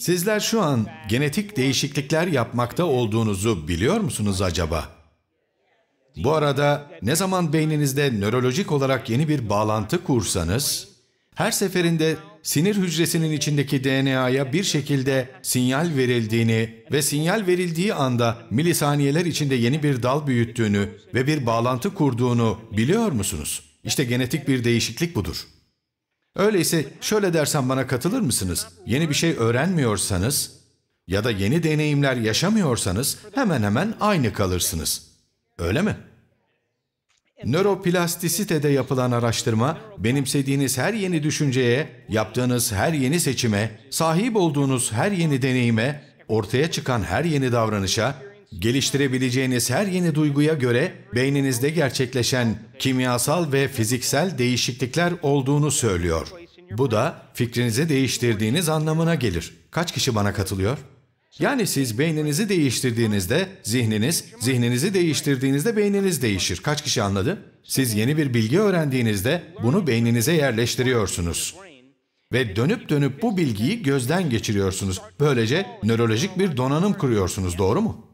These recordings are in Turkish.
Sizler şu an genetik değişiklikler yapmakta olduğunuzu biliyor musunuz acaba? Bu arada ne zaman beyninizde nörolojik olarak yeni bir bağlantı kursanız, her seferinde sinir hücresinin içindeki DNA'ya bir şekilde sinyal verildiğini ve sinyal verildiği anda milisaniyeler içinde yeni bir dal büyüttüğünü ve bir bağlantı kurduğunu biliyor musunuz? İşte genetik bir değişiklik budur. Öyleyse şöyle dersen bana katılır mısınız? Yeni bir şey öğrenmiyorsanız ya da yeni deneyimler yaşamıyorsanız hemen hemen aynı kalırsınız. Öyle mi? Nöroplastisitede yapılan araştırma, benimsediğiniz her yeni düşünceye, yaptığınız her yeni seçime, sahip olduğunuz her yeni deneyime, ortaya çıkan her yeni davranışa, Geliştirebileceğiniz her yeni duyguya göre beyninizde gerçekleşen kimyasal ve fiziksel değişiklikler olduğunu söylüyor. Bu da fikrinizi değiştirdiğiniz anlamına gelir. Kaç kişi bana katılıyor? Yani siz beyninizi değiştirdiğinizde zihniniz, zihninizi değiştirdiğinizde beyniniz değişir. Kaç kişi anladı? Siz yeni bir bilgi öğrendiğinizde bunu beyninize yerleştiriyorsunuz. Ve dönüp dönüp bu bilgiyi gözden geçiriyorsunuz. Böylece nörolojik bir donanım kuruyorsunuz, doğru mu?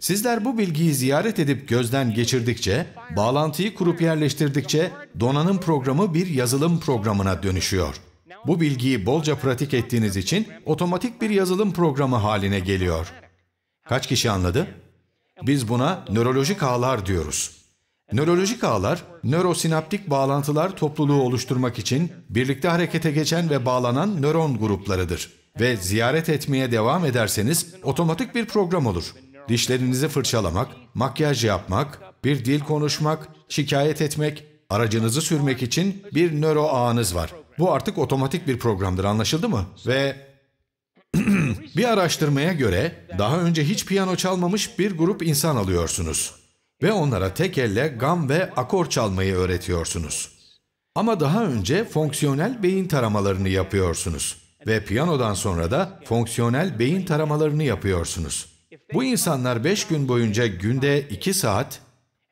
Sizler bu bilgiyi ziyaret edip gözden geçirdikçe, bağlantıyı kurup yerleştirdikçe donanım programı bir yazılım programına dönüşüyor. Bu bilgiyi bolca pratik ettiğiniz için otomatik bir yazılım programı haline geliyor. Kaç kişi anladı? Biz buna nörolojik ağlar diyoruz. Nörolojik ağlar, nörosinaptik bağlantılar topluluğu oluşturmak için birlikte harekete geçen ve bağlanan nöron gruplarıdır. Ve ziyaret etmeye devam ederseniz otomatik bir program olur dişlerinizi fırçalamak, makyaj yapmak, bir dil konuşmak, şikayet etmek, aracınızı sürmek için bir nöro ağınız var. Bu artık otomatik bir programdır anlaşıldı mı? Ve bir araştırmaya göre daha önce hiç piyano çalmamış bir grup insan alıyorsunuz. Ve onlara tek elle gam ve akor çalmayı öğretiyorsunuz. Ama daha önce fonksiyonel beyin taramalarını yapıyorsunuz. Ve piyanodan sonra da fonksiyonel beyin taramalarını yapıyorsunuz. Bu insanlar beş gün boyunca günde iki saat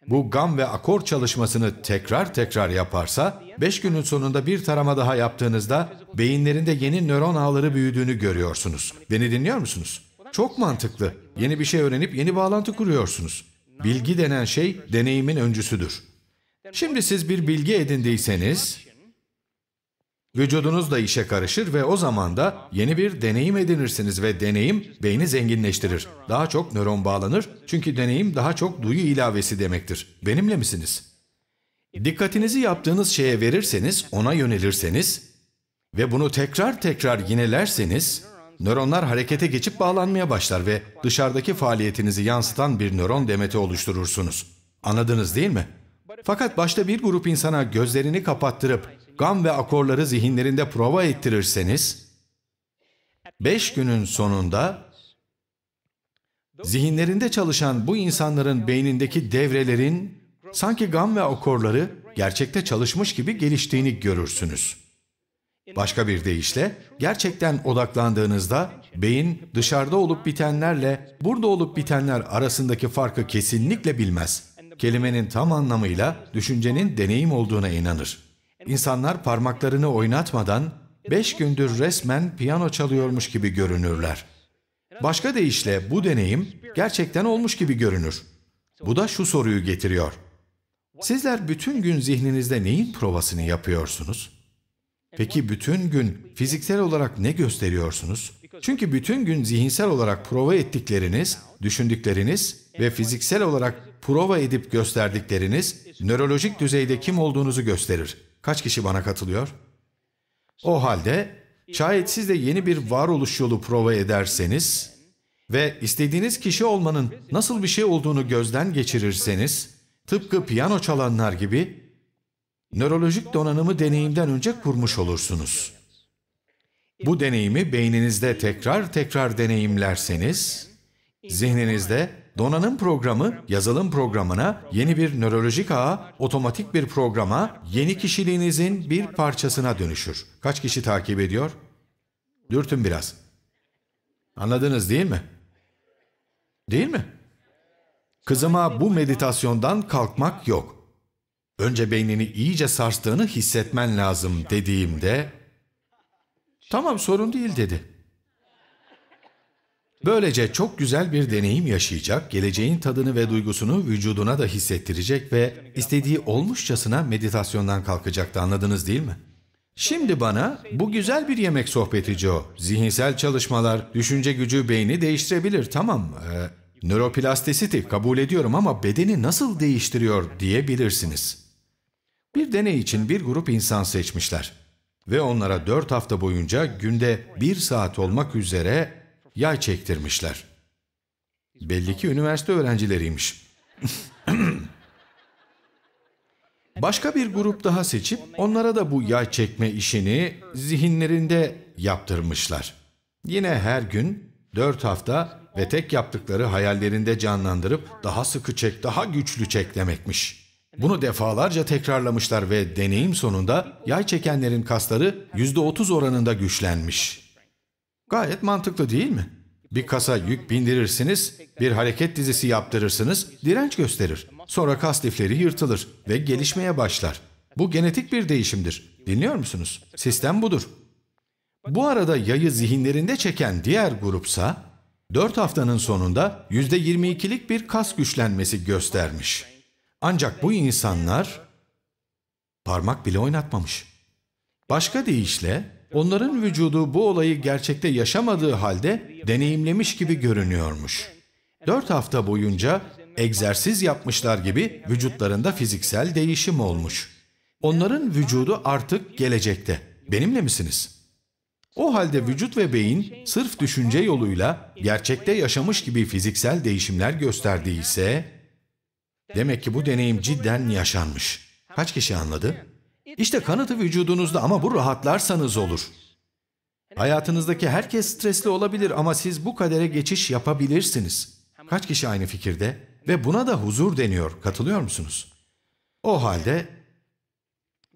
bu gam ve akor çalışmasını tekrar tekrar yaparsa, beş günün sonunda bir tarama daha yaptığınızda beyinlerinde yeni nöron ağları büyüdüğünü görüyorsunuz. Beni dinliyor musunuz? Çok mantıklı. Yeni bir şey öğrenip yeni bağlantı kuruyorsunuz. Bilgi denen şey deneyimin öncüsüdür. Şimdi siz bir bilgi edindiyseniz, Vücudunuz da işe karışır ve o zaman da yeni bir deneyim edinirsiniz ve deneyim beyni zenginleştirir. Daha çok nöron bağlanır çünkü deneyim daha çok duyu ilavesi demektir. Benimle misiniz? Dikkatinizi yaptığınız şeye verirseniz, ona yönelirseniz ve bunu tekrar tekrar yinelerseniz, nöronlar harekete geçip bağlanmaya başlar ve dışarıdaki faaliyetinizi yansıtan bir nöron demeti oluşturursunuz. Anladınız değil mi? Fakat başta bir grup insana gözlerini kapattırıp gam ve akorları zihinlerinde prova ettirirseniz, beş günün sonunda zihinlerinde çalışan bu insanların beynindeki devrelerin sanki gam ve akorları gerçekte çalışmış gibi geliştiğini görürsünüz. Başka bir deyişle, gerçekten odaklandığınızda beyin dışarıda olup bitenlerle burada olup bitenler arasındaki farkı kesinlikle bilmez. Kelimenin tam anlamıyla düşüncenin deneyim olduğuna inanır. İnsanlar parmaklarını oynatmadan beş gündür resmen piyano çalıyormuş gibi görünürler. Başka deyişle bu deneyim gerçekten olmuş gibi görünür. Bu da şu soruyu getiriyor. Sizler bütün gün zihninizde neyin provasını yapıyorsunuz? Peki bütün gün fiziksel olarak ne gösteriyorsunuz? Çünkü bütün gün zihinsel olarak prova ettikleriniz, düşündükleriniz ve fiziksel olarak prova edip gösterdikleriniz nörolojik düzeyde kim olduğunuzu gösterir. Kaç kişi bana katılıyor? O halde şayet siz de yeni bir varoluş yolu prova ederseniz ve istediğiniz kişi olmanın nasıl bir şey olduğunu gözden geçirirseniz, tıpkı piyano çalanlar gibi nörolojik donanımı deneyimden önce kurmuş olursunuz. Bu deneyimi beyninizde tekrar tekrar deneyimlerseniz, zihninizde Donanım programı, yazılım programına, yeni bir nörolojik ağa, otomatik bir programa, yeni kişiliğinizin bir parçasına dönüşür. Kaç kişi takip ediyor? Dürtün biraz. Anladınız değil mi? Değil mi? Kızıma bu meditasyondan kalkmak yok. Önce beynini iyice sarstığını hissetmen lazım dediğimde, tamam sorun değil dedi. Böylece çok güzel bir deneyim yaşayacak, geleceğin tadını ve duygusunu vücuduna da hissettirecek ve istediği olmuşçasına meditasyondan kalkacaktı anladınız değil mi? Şimdi bana bu güzel bir yemek sohbeti Joe. Zihinsel çalışmalar, düşünce gücü beyni değiştirebilir tamam ee, nöroplastisiti kabul ediyorum ama bedeni nasıl değiştiriyor diyebilirsiniz. Bir deney için bir grup insan seçmişler ve onlara 4 hafta boyunca günde 1 saat olmak üzere yay çektirmişler. Belli ki üniversite öğrencileriymiş. Başka bir grup daha seçip onlara da bu yay çekme işini zihinlerinde yaptırmışlar. Yine her gün, dört hafta ve tek yaptıkları hayallerinde canlandırıp daha sıkı çek, daha güçlü çek demekmiş. Bunu defalarca tekrarlamışlar ve deneyim sonunda yay çekenlerin kasları %30 oranında güçlenmiş. Gayet mantıklı değil mi? Bir kasa yük bindirirsiniz, bir hareket dizisi yaptırırsınız, direnç gösterir. Sonra kas lifleri yırtılır ve gelişmeye başlar. Bu genetik bir değişimdir. Dinliyor musunuz? Sistem budur. Bu arada yayı zihinlerinde çeken diğer grupsa, 4 haftanın sonunda %22'lik bir kas güçlenmesi göstermiş. Ancak bu insanlar parmak bile oynatmamış. Başka deyişle Onların vücudu bu olayı gerçekte yaşamadığı halde deneyimlemiş gibi görünüyormuş. Dört hafta boyunca egzersiz yapmışlar gibi vücutlarında fiziksel değişim olmuş. Onların vücudu artık gelecekte. Benimle misiniz? O halde vücut ve beyin sırf düşünce yoluyla gerçekte yaşamış gibi fiziksel değişimler gösterdiyse, demek ki bu deneyim cidden yaşanmış. Kaç kişi anladı? İşte kanıtı vücudunuzda ama bu rahatlarsanız olur. Hayatınızdaki herkes stresli olabilir ama siz bu kadere geçiş yapabilirsiniz. Kaç kişi aynı fikirde? Ve buna da huzur deniyor. Katılıyor musunuz? O halde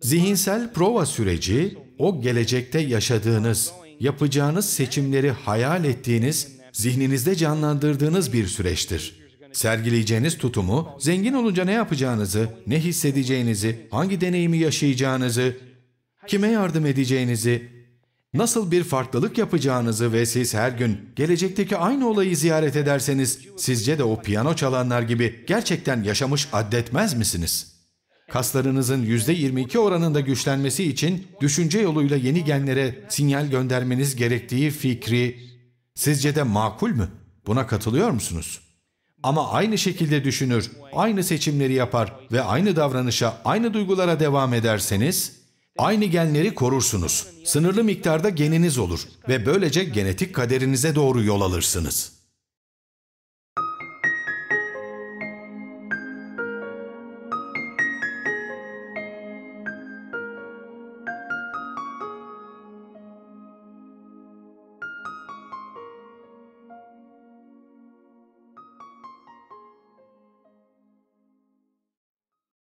zihinsel prova süreci o gelecekte yaşadığınız, yapacağınız seçimleri hayal ettiğiniz, zihninizde canlandırdığınız bir süreçtir. Sergileyeceğiniz tutumu, zengin olunca ne yapacağınızı, ne hissedeceğinizi, hangi deneyimi yaşayacağınızı, kime yardım edeceğinizi, nasıl bir farklılık yapacağınızı ve siz her gün gelecekteki aynı olayı ziyaret ederseniz, sizce de o piyano çalanlar gibi gerçekten yaşamış addetmez misiniz? Kaslarınızın %22 oranında güçlenmesi için düşünce yoluyla yeni genlere sinyal göndermeniz gerektiği fikri sizce de makul mü? Buna katılıyor musunuz?'' Ama aynı şekilde düşünür, aynı seçimleri yapar ve aynı davranışa, aynı duygulara devam ederseniz, aynı genleri korursunuz. Sınırlı miktarda geniniz olur ve böylece genetik kaderinize doğru yol alırsınız.''